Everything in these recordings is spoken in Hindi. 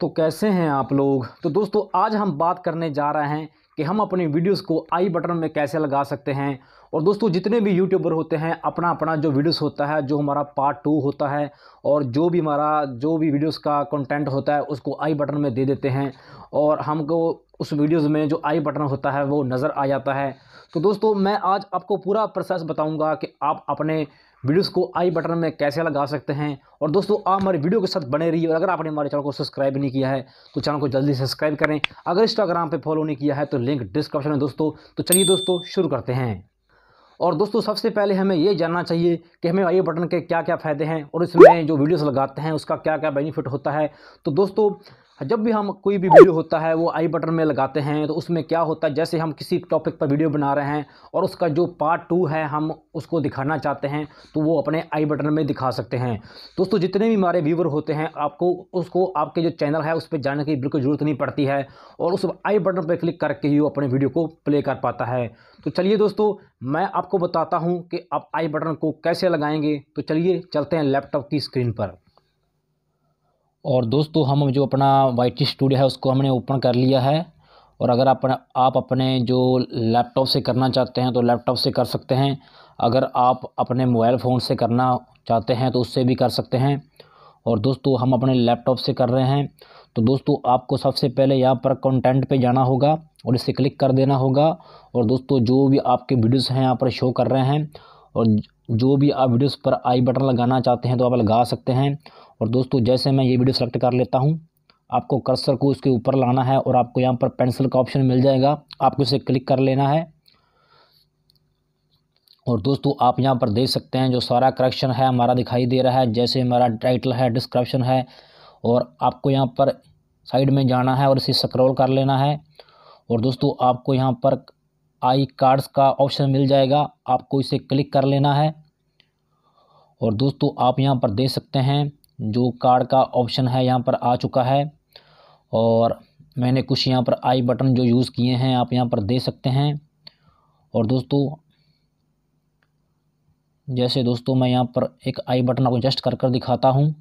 तो कैसे हैं आप लोग तो दोस्तों आज हम बात करने जा रहे हैं कि हम अपने वीडियोस को आई बटन में कैसे लगा सकते हैं और दोस्तों जितने भी यूट्यूबर होते हैं अपना अपना जो वीडियोस होता है जो हमारा पार्ट टू होता है और जो भी हमारा जो भी वीडियोस का कंटेंट होता है उसको आई बटन में दे देते हैं और हमको उस वीडियोस में जो आई बटन होता है वो नज़र आ जाता है तो दोस्तों मैं आज आपको पूरा प्रोसेस बताऊँगा कि आप अपने वीडियोस को आई बटन में कैसे लगा सकते हैं और दोस्तों आप हमारे वीडियो के साथ बने रहिए और अगर आपने हमारे चैनल को सब्सक्राइब नहीं किया है तो चैनल को जल्दी सब्सक्राइब करें अगर इंस्टाग्राम पर फॉलो नहीं किया है तो लिंक डिस्क्रिप्शन में दोस्तों तो चलिए दोस्तों शुरू करते हैं और दोस्तों सबसे पहले हमें ये जानना चाहिए कि हमें आई बटन के क्या क्या फ़ायदे हैं और इसमें जो वीडियोस लगाते हैं उसका क्या क्या बेनिफिट होता है तो दोस्तों हाँ, जब भी हम कोई भी वीडियो होता है वो आई बटन में लगाते हैं तो उसमें क्या होता है जैसे हम किसी टॉपिक पर वीडियो बना रहे हैं और उसका जो पार्ट टू है हम उसको दिखाना चाहते हैं तो वो अपने आई बटन में दिखा सकते हैं दोस्तों जितने भी हमारे व्यूवर होते हैं आपको उसको आपके जो चैनल है उस पर जाने की बिल्कुल ज़रूरत नहीं पड़ती है और उस आई बटन पर क्लिक करके ही वो अपने वीडियो को प्ले कर पाता है तो चलिए दोस्तों मैं आपको बताता हूँ कि आप आई बटन को कैसे लगाएंगे तो चलिए चलते हैं लैपटॉप की स्क्रीन पर और दोस्तों हम जो अपना वाई स्टूडियो है उसको हमने ओपन कर लिया है और अगर आप आप अपने जो लैपटॉप से करना चाहते हैं तो लैपटॉप से कर सकते हैं अगर आप अपने मोबाइल फ़ोन से करना चाहते हैं तो उससे भी कर सकते हैं और दोस्तों हम अपने लैपटॉप से कर रहे हैं तो दोस्तों आपको सबसे पहले यहाँ पर कंटेंट पे जाना होगा और इसे क्लिक कर देना होगा और दोस्तों जो भी आपके वीडियोस हैं यहाँ पर शो कर रहे हैं और जो भी आप वीडियोस पर आई बटन लगाना चाहते हैं तो आप लगा सकते हैं और दोस्तों जैसे मैं ये वीडियो सेलेक्ट कर लेता हूँ आपको कर्सर को उसके ऊपर लाना है और आपको यहाँ पर पेंसिल का ऑप्शन मिल जाएगा आपको इसे क्लिक कर लेना है और दोस्तों आप यहाँ पर देख सकते हैं जो सारा करेक्शन है हमारा दिखाई दे रहा है जैसे हमारा टाइटल है डिस्क्रिप्शन है और आपको यहाँ पर साइड में जाना है और इसे स्क्रॉल कर लेना है और दोस्तों आपको यहाँ पर आई कार्ड्स का ऑप्शन मिल जाएगा आपको इसे क्लिक कर लेना है और दोस्तों आप यहाँ पर देख सकते हैं जो कार्ड का ऑप्शन है यहाँ पर आ चुका है और मैंने कुछ यहाँ पर आई बटन जो यूज़ किए हैं आप यहाँ पर दे सकते हैं और दोस्तों जैसे दोस्तों मैं यहाँ पर एक आई बटन आपको जस्ट कर कर दिखाता हूँ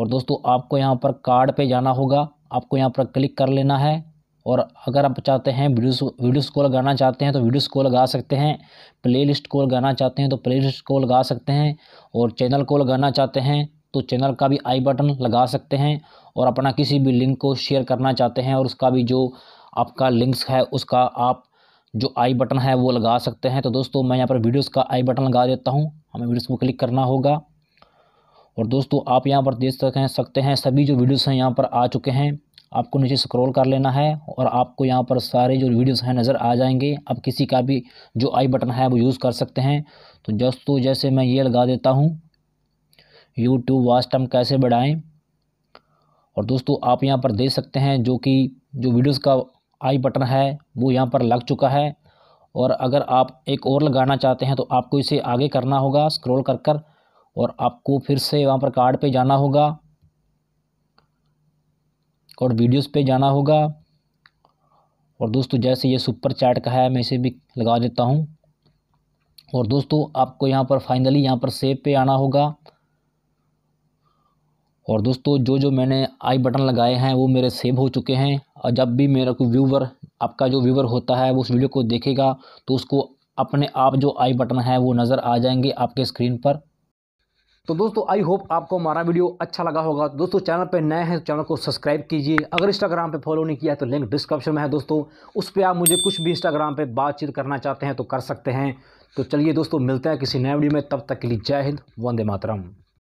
और दोस्तों आपको यहाँ पर कार्ड पे जाना होगा आपको यहाँ पर क्लिक कर लेना है और अगर आप चाहते हैं वीडियो वीडियोस को लगाना चाहते हैं तो वीडियोस को लगा सकते हैं प्लेलिस्ट को लगाना चाहते हैं तो प्लेलिस्ट को लगा सकते हैं और चैनल को लगाना चाहते हैं तो चैनल का भी आई बटन लगा सकते हैं और अपना किसी भी लिंक को शेयर करना चाहते हैं और उसका भी जो आपका लिंक्स है उसका आप जो आई बटन है वो लगा सकते हैं तो दोस्तों मैं यहाँ पर वीडियोस का आई बटन लगा देता हूँ हमें वीडियोस को क्लिक करना होगा और दोस्तों आप यहाँ पर देख सक सकते हैं सभी जो वीडियोस हैं यहाँ पर आ चुके हैं आपको नीचे स्क्रॉल कर लेना है और आपको यहाँ पर सारे जो वीडियोस हैं नज़र आ जाएंगे अब किसी का भी जो आई बटन है वो यूज़ कर सकते हैं तो दोस्तों जैसे मैं ये लगा देता हूँ यूट्यूब वास्ट हम कैसे बढ़ाएं और दोस्तों आप यहाँ पर देख सकते हैं जो कि जो वीडियोस का आई बटन है वो यहाँ पर लग चुका है और अगर आप एक और लगाना चाहते हैं तो आपको इसे आगे करना होगा स्क्रॉल कर कर और आपको फिर से वहां पर कार्ड पे जाना होगा और वीडियोस पे जाना होगा और दोस्तों जैसे ये सुपर चैट का है मैं इसे भी लगा देता हूँ और दोस्तों आपको यहाँ पर फाइनली यहाँ पर सेव पे आना होगा और दोस्तों जो जो मैंने आई बटन लगाए हैं वो मेरे सेव हो चुके हैं और जब भी मेरा कोई व्यूवर आपका जो व्यूवर होता है वो उस वीडियो को देखेगा तो उसको अपने आप जो आई बटन है वो नज़र आ जाएंगे आपके स्क्रीन पर तो दोस्तों आई होप आपको हमारा वीडियो अच्छा लगा होगा तो दोस्तों चैनल पर नए हैं तो चैनल को सब्सक्राइब कीजिए अगर इंस्टाग्राम पे फॉलो नहीं किया है तो लिंक डिस्क्रिप्शन में है दोस्तों उस पर आप मुझे कुछ भी इंस्टाग्राम पे बातचीत करना चाहते हैं तो कर सकते हैं तो चलिए दोस्तों मिलते हैं किसी नए वीडियो में तब तक के लिए जय हिंद वंदे मातरम